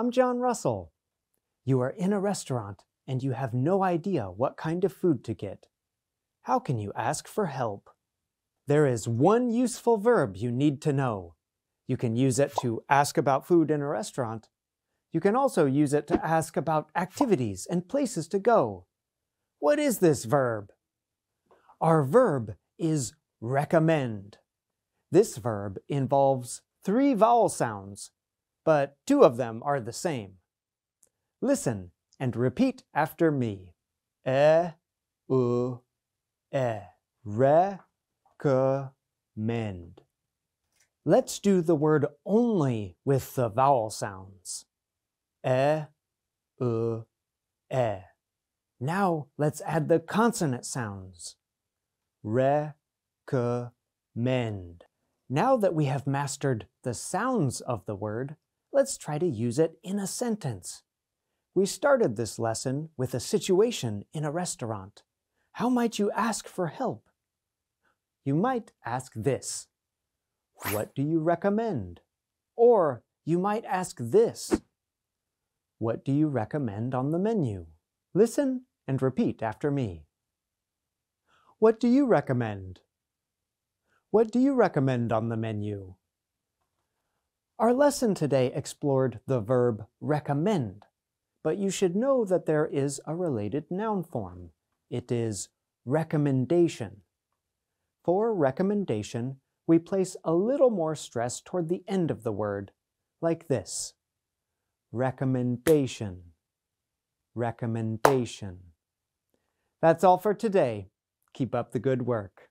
I'm John Russell. You are in a restaurant and you have no idea what kind of food to get. How can you ask for help? There is one useful verb you need to know. You can use it to ask about food in a restaurant. You can also use it to ask about activities and places to go. What is this verb? Our verb is recommend. This verb involves three vowel sounds but two of them are the same. Listen and repeat after me. E, u, e. Recommend. Let's do the word only with the vowel sounds. E, u, e. Now let's add the consonant sounds. Recommend. Now that we have mastered the sounds of the word, let's try to use it in a sentence. We started this lesson with a situation in a restaurant. How might you ask for help? You might ask this What do you recommend? Or you might ask this What do you recommend on the menu? Listen and repeat after me. What do you recommend? What do you recommend on the menu? Our lesson today explored the verb recommend, but you should know that there is a related noun form. It is recommendation. For recommendation, we place a little more stress toward the end of the word, like this. Recommendation. Recommendation. That's all for today. Keep up the good work.